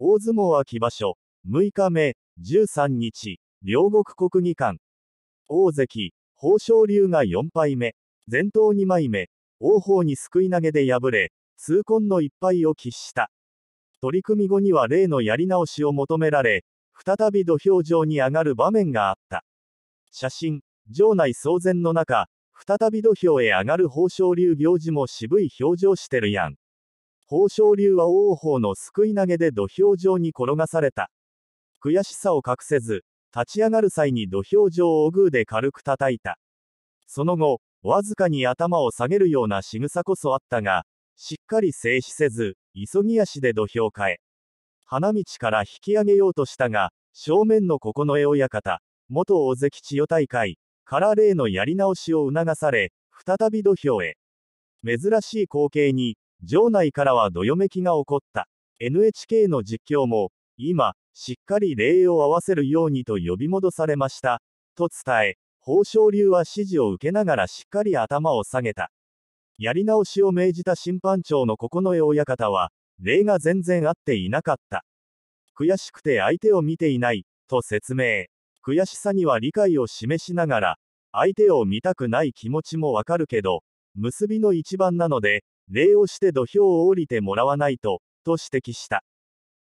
大相撲秋場所、6日目、13日、両国国技館。大関、豊昇龍が4敗目、前頭2枚目、王鵬にすくい投げで敗れ、痛恨の1敗を喫した。取り組み後には例のやり直しを求められ、再び土俵上に上がる場面があった。写真、場内騒然の中、再び土俵へ上がる豊昇龍行事も渋い表情してるやん。豊昇龍は王鵬のすくい投げで土俵上に転がされた。悔しさを隠せず、立ち上がる際に土俵上をグーで軽く叩いた。その後、わずかに頭を下げるような仕草こそあったが、しっかり静止せず、急ぎ足で土俵かえ。花道から引き上げようとしたが、正面の九重親方、元大関千代大会、から例のやり直しを促され、再び土俵へ。珍しい光景に、場内からはどよめきが起こった。NHK の実況も、今、しっかり礼を合わせるようにと呼び戻されました。と伝え、豊昇龍は指示を受けながらしっかり頭を下げた。やり直しを命じた審判長の九重親方は、礼が全然合っていなかった。悔しくて相手を見ていない、と説明。悔しさには理解を示しながら、相手を見たくない気持ちもわかるけど、結びの一番なので、礼をして土俵を降りてもらわないと、と指摘した。